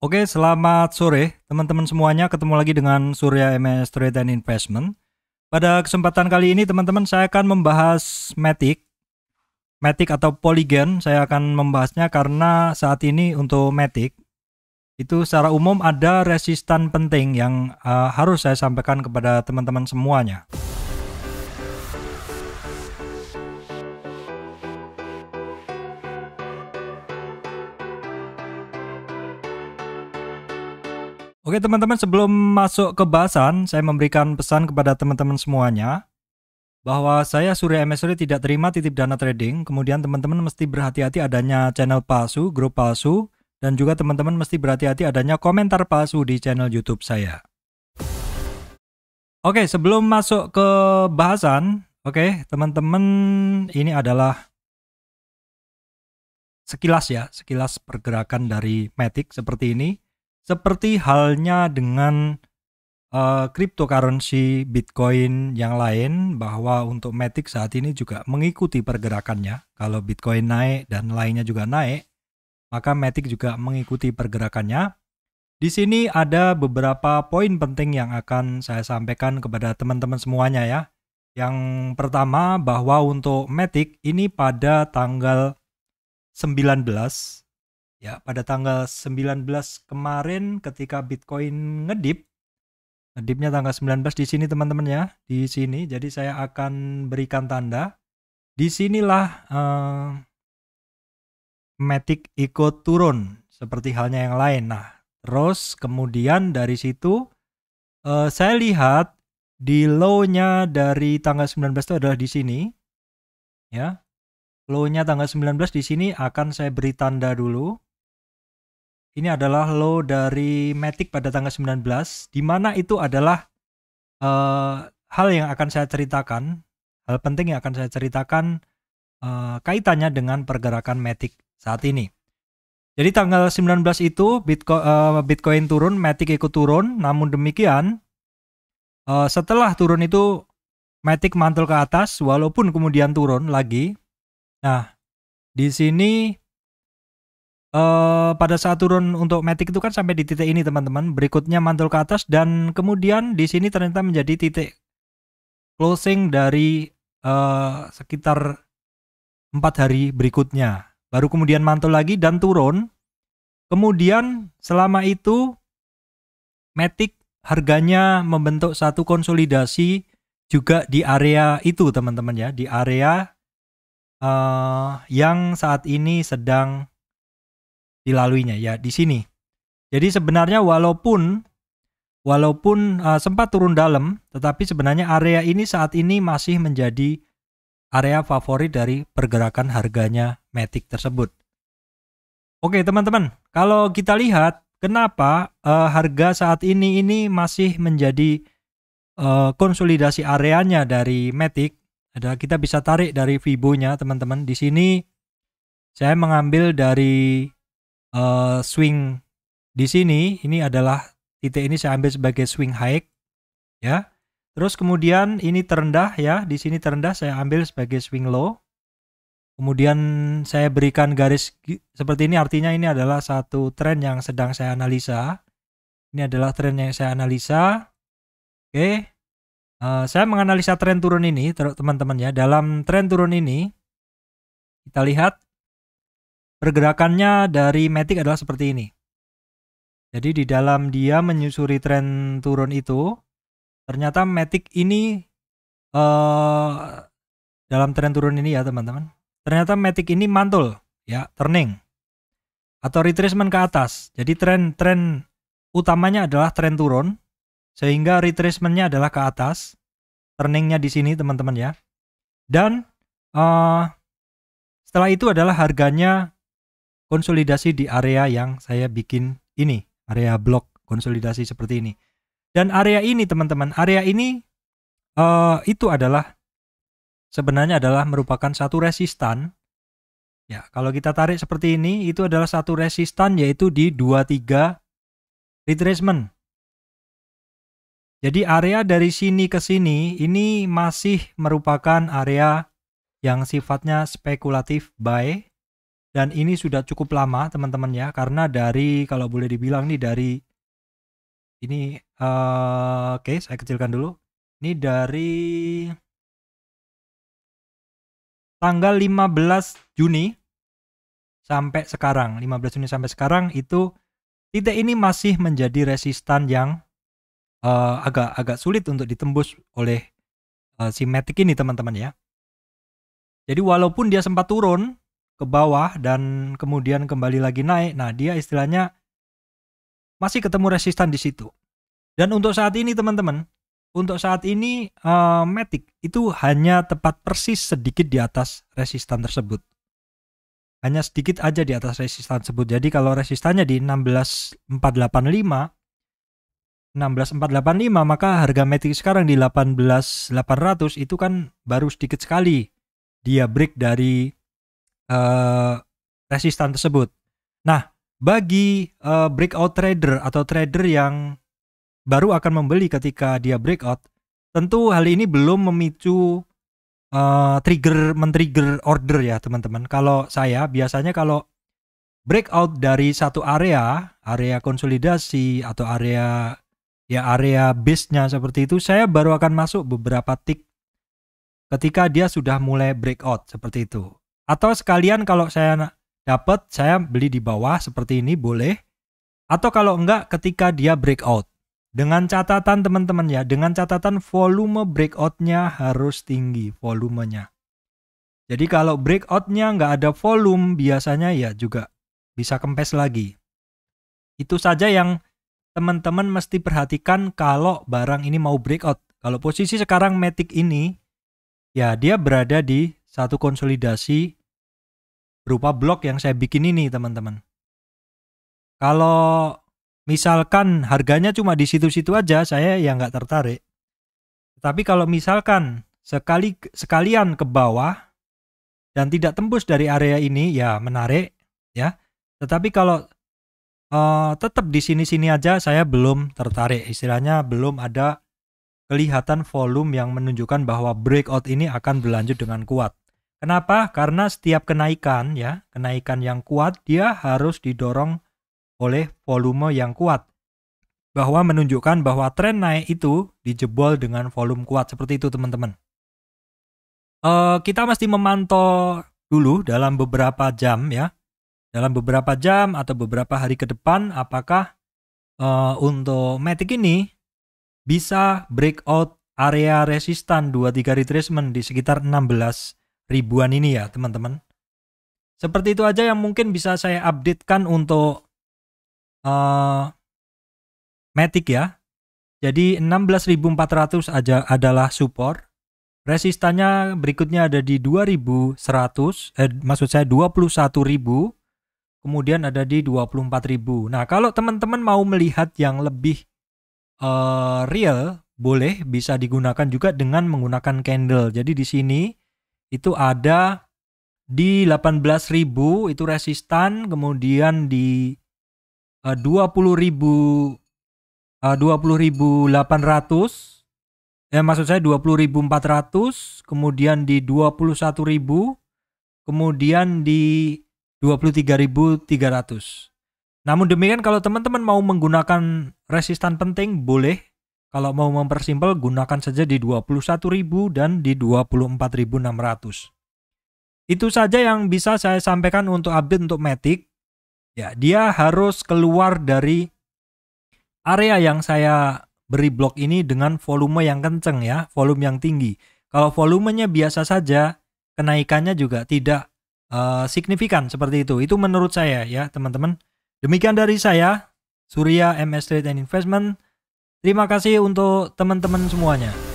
Oke, selamat sore teman-teman semuanya. Ketemu lagi dengan Surya MS Trade and Investment. Pada kesempatan kali ini teman-teman saya akan membahas Matic. Matic atau Polygon saya akan membahasnya karena saat ini untuk Matic itu secara umum ada resistan penting yang uh, harus saya sampaikan kepada teman-teman semuanya. Oke teman-teman, sebelum masuk ke bahasan, saya memberikan pesan kepada teman-teman semuanya bahwa saya Surya MSR tidak terima titip dana trading. Kemudian teman-teman mesti berhati-hati adanya channel palsu, grup palsu, dan juga teman-teman mesti berhati-hati adanya komentar palsu di channel YouTube saya. Oke, sebelum masuk ke bahasan, oke, teman-teman, ini adalah sekilas ya, sekilas pergerakan dari Matic seperti ini. Seperti halnya dengan uh, cryptocurrency Bitcoin yang lain bahwa untuk Matic saat ini juga mengikuti pergerakannya. Kalau Bitcoin naik dan lainnya juga naik, maka Matic juga mengikuti pergerakannya. Di sini ada beberapa poin penting yang akan saya sampaikan kepada teman-teman semuanya ya. Yang pertama bahwa untuk Matic ini pada tanggal 19 Ya, pada tanggal 19 kemarin ketika Bitcoin ngedip, ngedipnya tanggal 19 di sini teman-teman ya, di sini. Jadi saya akan berikan tanda. Di sinilah eh, Matic ikut turun seperti halnya yang lain. Nah, terus kemudian dari situ eh, saya lihat di low-nya dari tanggal 19 itu adalah di sini. Ya. Low-nya tanggal 19 di sini akan saya beri tanda dulu ini adalah low dari Matic pada tanggal 19 di mana itu adalah uh, hal yang akan saya ceritakan, hal penting yang akan saya ceritakan uh, kaitannya dengan pergerakan Matic saat ini. Jadi tanggal 19 itu Bitcoin, uh, eh, Bitcoin turun, Matic ikut turun. Namun demikian, uh, setelah turun itu Matic mantul ke atas, walaupun kemudian turun lagi. Nah, di sini Uh, pada saat turun untuk Matic itu kan sampai di titik ini teman-teman. Berikutnya mantul ke atas dan kemudian di sini ternyata menjadi titik closing dari uh, sekitar empat hari berikutnya. Baru kemudian mantul lagi dan turun. Kemudian selama itu Matic harganya membentuk satu konsolidasi juga di area itu teman-teman ya, di area uh, yang saat ini sedang dilaluinya ya di sini. Jadi sebenarnya walaupun walaupun uh, sempat turun dalam, tetapi sebenarnya area ini saat ini masih menjadi area favorit dari pergerakan harganya Matic tersebut. Oke teman-teman, kalau kita lihat kenapa uh, harga saat ini ini masih menjadi uh, konsolidasi areanya dari Matic ada kita bisa tarik dari fibonya teman-teman. Di sini saya mengambil dari uh, swing di sini ini adalah titik ini saya ambil sebagai swing high ya. Terus kemudian ini terendah ya, di sini terendah saya ambil sebagai swing low. Kemudian saya berikan garis seperti ini artinya ini adalah satu tren yang sedang saya analisa. Ini adalah tren yang saya analisa. Oke. Uh, saya menganalisa tren turun ini teman-teman ya. Dalam tren turun ini kita lihat Pergerakannya dari Matic adalah seperti ini. Jadi di dalam dia menyusuri tren turun itu, ternyata Matic ini uh, dalam tren turun ini ya teman-teman. Ternyata Matic ini mantul, ya turning atau retracement ke atas. Jadi tren-tren utamanya adalah tren turun, sehingga retracementnya adalah ke atas, turningnya di sini teman-teman ya. Dan uh, setelah itu adalah harganya konsolidasi di area yang saya bikin ini, area blok konsolidasi seperti ini. Dan area ini teman-teman, area ini uh, itu adalah sebenarnya adalah merupakan satu resistan. Ya, kalau kita tarik seperti ini, itu adalah satu resistan yaitu di 23 retracement. Jadi area dari sini ke sini ini masih merupakan area yang sifatnya spekulatif buy dan ini sudah cukup lama teman-teman ya karena dari kalau boleh dibilang nih dari ini uh, oke okay, saya kecilkan dulu ini dari tanggal 15 Juni sampai sekarang 15 Juni sampai sekarang itu titik ini masih menjadi resistan yang uh, agak agak sulit untuk ditembus oleh uh, si ini teman-teman ya jadi walaupun dia sempat turun ke bawah dan kemudian kembali lagi naik. Nah, dia istilahnya masih ketemu resistan di situ. Dan untuk saat ini teman-teman, untuk saat ini uh, Matic itu hanya tepat persis sedikit di atas resistan tersebut. Hanya sedikit aja di atas resistan tersebut. Jadi kalau resistannya di 16485 16485 maka harga Matic sekarang di 18800 itu kan baru sedikit sekali dia break dari uh, resistan tersebut. Nah, bagi uh, breakout trader atau trader yang baru akan membeli ketika dia breakout, tentu hal ini belum memicu uh, trigger men-trigger order ya, teman-teman. Kalau saya biasanya kalau breakout dari satu area, area konsolidasi atau area ya area base-nya seperti itu, saya baru akan masuk beberapa tick ketika dia sudah mulai breakout seperti itu. Atau sekalian kalau saya dapat saya beli di bawah seperti ini boleh. Atau kalau enggak ketika dia breakout. Dengan catatan teman-teman ya, dengan catatan volume breakoutnya harus tinggi volumenya. Jadi kalau breakoutnya nggak ada volume biasanya ya juga bisa kempes lagi. Itu saja yang teman-teman mesti perhatikan kalau barang ini mau breakout. Kalau posisi sekarang Matic ini ya dia berada di satu konsolidasi berupa blog yang saya bikin ini teman-teman. Kalau misalkan harganya cuma di situ-situ aja, saya ya nggak tertarik. Tapi kalau misalkan sekali sekalian ke bawah dan tidak tembus dari area ini, ya menarik ya. Tetapi kalau uh, tetap di sini-sini aja, saya belum tertarik. Istilahnya belum ada kelihatan volume yang menunjukkan bahwa breakout ini akan berlanjut dengan kuat. Kenapa? Karena setiap kenaikan ya, kenaikan yang kuat dia harus didorong oleh volume yang kuat. Bahwa menunjukkan bahwa tren naik itu dijebol dengan volume kuat seperti itu teman-teman. E, kita mesti memantau dulu dalam beberapa jam ya, dalam beberapa jam atau beberapa hari ke depan apakah e, untuk matic ini bisa breakout area resistan 23 retracement di sekitar 16 ribuan ini ya teman-teman. Seperti itu aja yang mungkin bisa saya updatekan untuk uh, Matic ya. Jadi 16.400 aja adalah support. Resistannya berikutnya ada di 2100, eh, maksud saya 21.000. Kemudian ada di 24.000. Nah, kalau teman-teman mau melihat yang lebih uh, real, boleh bisa digunakan juga dengan menggunakan candle. Jadi di sini itu ada di 18.000 itu resistan, kemudian di uh, 20.000 uh, 20.800 ya maksud saya 20.400, kemudian di 21.000, kemudian di 23.300. Namun demikian kalau teman-teman mau menggunakan resistan penting boleh kalau mau mempersimpel gunakan saja di 21.000 dan di 24.600. Itu saja yang bisa saya sampaikan untuk update untuk Matic. Ya, dia harus keluar dari area yang saya beri blok ini dengan volume yang kenceng ya, volume yang tinggi. Kalau volumenya biasa saja, kenaikannya juga tidak uh, signifikan seperti itu. Itu menurut saya ya, teman-teman. Demikian dari saya, Surya MS Trade and Investment. Terima kasih untuk teman-teman semuanya.